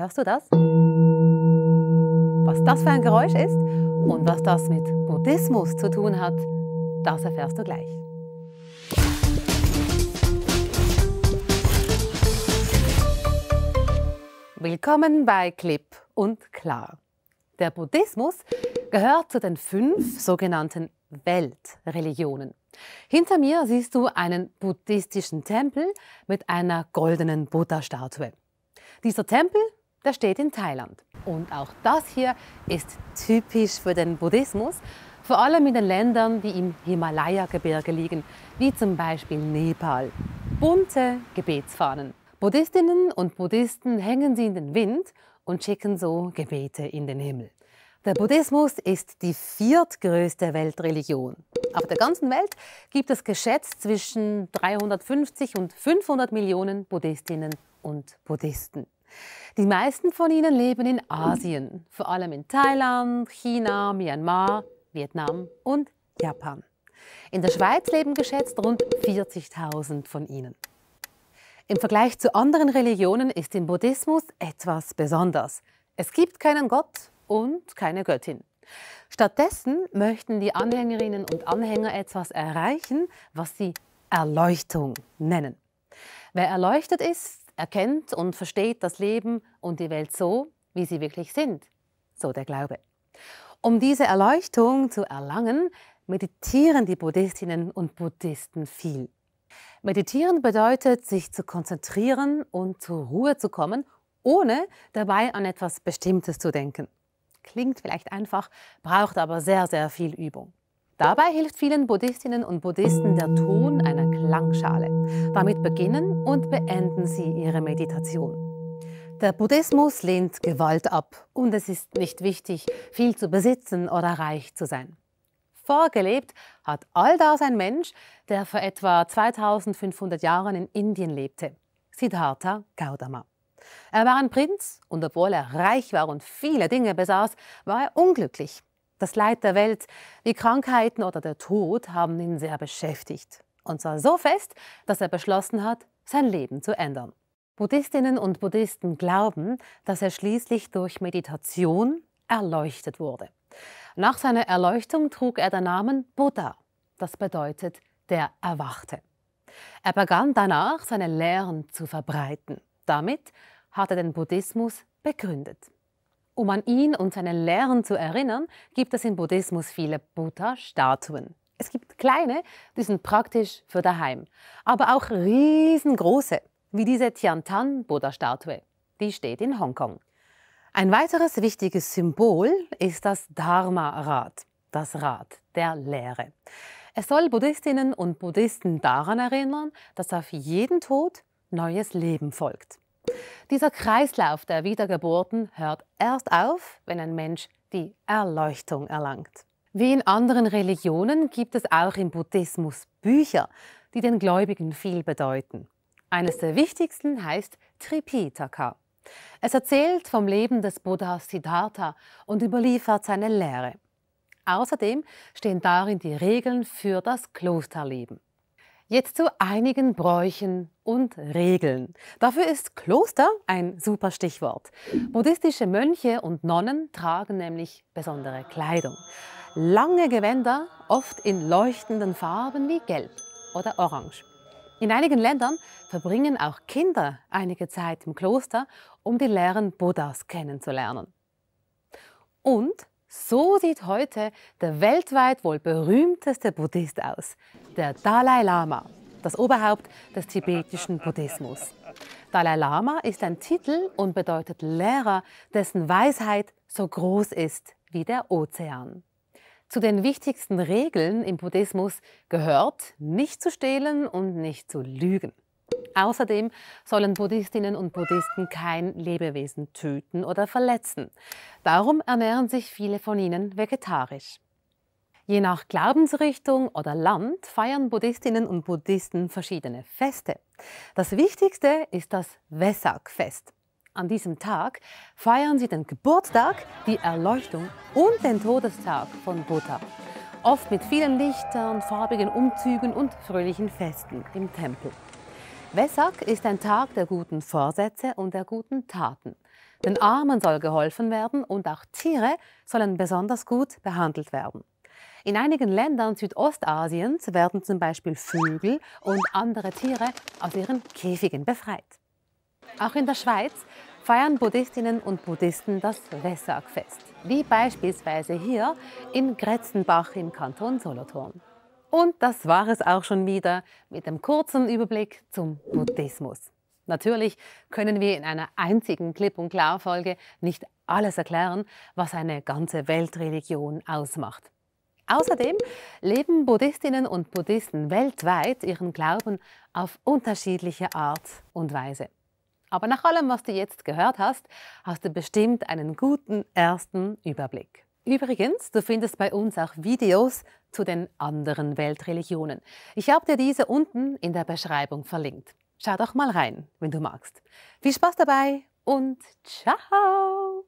Hörst du das? Was das für ein Geräusch ist und was das mit Buddhismus zu tun hat, das erfährst du gleich. Willkommen bei Clip und Klar. Der Buddhismus gehört zu den fünf sogenannten Weltreligionen. Hinter mir siehst du einen buddhistischen Tempel mit einer goldenen Buddha-Statue. Dieser Tempel das steht in Thailand. Und auch das hier ist typisch für den Buddhismus, vor allem in den Ländern, die im Himalaya-Gebirge liegen, wie zum Beispiel Nepal. Bunte Gebetsfahnen. Buddhistinnen und Buddhisten hängen sie in den Wind und schicken so Gebete in den Himmel. Der Buddhismus ist die viertgrößte Weltreligion. Auf der ganzen Welt gibt es geschätzt zwischen 350 und 500 Millionen Buddhistinnen und Buddhisten. Die meisten von ihnen leben in Asien, vor allem in Thailand, China, Myanmar, Vietnam und Japan. In der Schweiz leben geschätzt rund 40.000 von ihnen. Im Vergleich zu anderen Religionen ist im Buddhismus etwas besonders. Es gibt keinen Gott und keine Göttin. Stattdessen möchten die Anhängerinnen und Anhänger etwas erreichen, was sie Erleuchtung nennen. Wer erleuchtet ist, erkennt und versteht das Leben und die Welt so, wie sie wirklich sind. So der Glaube. Um diese Erleuchtung zu erlangen, meditieren die Buddhistinnen und Buddhisten viel. Meditieren bedeutet, sich zu konzentrieren und zur Ruhe zu kommen, ohne dabei an etwas Bestimmtes zu denken. Klingt vielleicht einfach, braucht aber sehr, sehr viel Übung. Dabei hilft vielen Buddhistinnen und Buddhisten der Ton einer Klangschale. Damit beginnen und beenden sie ihre Meditation. Der Buddhismus lehnt Gewalt ab und es ist nicht wichtig, viel zu besitzen oder reich zu sein. Vorgelebt hat all das ein Mensch, der vor etwa 2500 Jahren in Indien lebte, Siddhartha Gautama. Er war ein Prinz und obwohl er reich war und viele Dinge besaß, war er unglücklich. Das Leid der Welt, wie Krankheiten oder der Tod, haben ihn sehr beschäftigt. Und zwar so fest, dass er beschlossen hat, sein Leben zu ändern. Buddhistinnen und Buddhisten glauben, dass er schließlich durch Meditation erleuchtet wurde. Nach seiner Erleuchtung trug er den Namen Buddha, das bedeutet der Erwachte. Er begann danach, seine Lehren zu verbreiten. Damit hat er den Buddhismus begründet. Um an ihn und seine Lehren zu erinnern, gibt es im Buddhismus viele Buddha-Statuen. Es gibt kleine, die sind praktisch für daheim, aber auch riesengroße, wie diese Tiantan-Buddha-Statue. Die steht in Hongkong. Ein weiteres wichtiges Symbol ist das Dharma-Rad, das Rad der Lehre. Es soll Buddhistinnen und Buddhisten daran erinnern, dass auf jeden Tod neues Leben folgt. Dieser Kreislauf der Wiedergeburten hört erst auf, wenn ein Mensch die Erleuchtung erlangt. Wie in anderen Religionen gibt es auch im Buddhismus Bücher, die den Gläubigen viel bedeuten. Eines der wichtigsten heißt Tripitaka. Es erzählt vom Leben des Buddha Siddhartha und überliefert seine Lehre. Außerdem stehen darin die Regeln für das Klosterleben. Jetzt zu einigen Bräuchen und Regeln. Dafür ist Kloster ein super Stichwort. Buddhistische Mönche und Nonnen tragen nämlich besondere Kleidung. Lange Gewänder, oft in leuchtenden Farben wie Gelb oder Orange. In einigen Ländern verbringen auch Kinder einige Zeit im Kloster, um die Lehren Buddhas kennenzulernen. Und so sieht heute der weltweit wohl berühmteste Buddhist aus, der Dalai Lama, das Oberhaupt des tibetischen Buddhismus. Dalai Lama ist ein Titel und bedeutet Lehrer, dessen Weisheit so groß ist wie der Ozean. Zu den wichtigsten Regeln im Buddhismus gehört, nicht zu stehlen und nicht zu lügen. Außerdem sollen Buddhistinnen und Buddhisten kein Lebewesen töten oder verletzen. Darum ernähren sich viele von ihnen vegetarisch. Je nach Glaubensrichtung oder Land feiern Buddhistinnen und Buddhisten verschiedene Feste. Das wichtigste ist das Vesak-Fest. An diesem Tag feiern sie den Geburtstag, die Erleuchtung und den Todestag von Buddha. Oft mit vielen Lichtern, farbigen Umzügen und fröhlichen Festen im Tempel. Vesak ist ein Tag der guten Vorsätze und der guten Taten. Den Armen soll geholfen werden und auch Tiere sollen besonders gut behandelt werden. In einigen Ländern Südostasiens werden zum Beispiel Vögel und andere Tiere aus ihren Käfigen befreit. Auch in der Schweiz feiern Buddhistinnen und Buddhisten das Wessagfest, wie beispielsweise hier in Gretzenbach im Kanton Solothurn. Und das war es auch schon wieder mit dem kurzen Überblick zum Buddhismus. Natürlich können wir in einer einzigen Clip- und Klar-Folge nicht alles erklären, was eine ganze Weltreligion ausmacht. Außerdem leben Buddhistinnen und Buddhisten weltweit ihren Glauben auf unterschiedliche Art und Weise. Aber nach allem, was du jetzt gehört hast, hast du bestimmt einen guten ersten Überblick. Übrigens, du findest bei uns auch Videos zu den anderen Weltreligionen. Ich habe dir diese unten in der Beschreibung verlinkt. Schau doch mal rein, wenn du magst. Viel Spaß dabei und ciao!